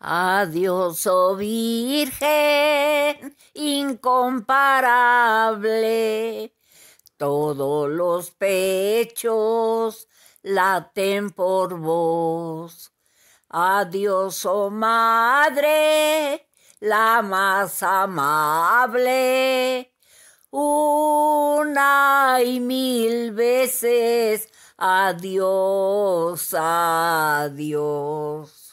Adiós, oh Virgen incomparable, todos los pechos laten por vos. Adiós, oh Madre, la más amable, una y mil veces, adiós, adiós.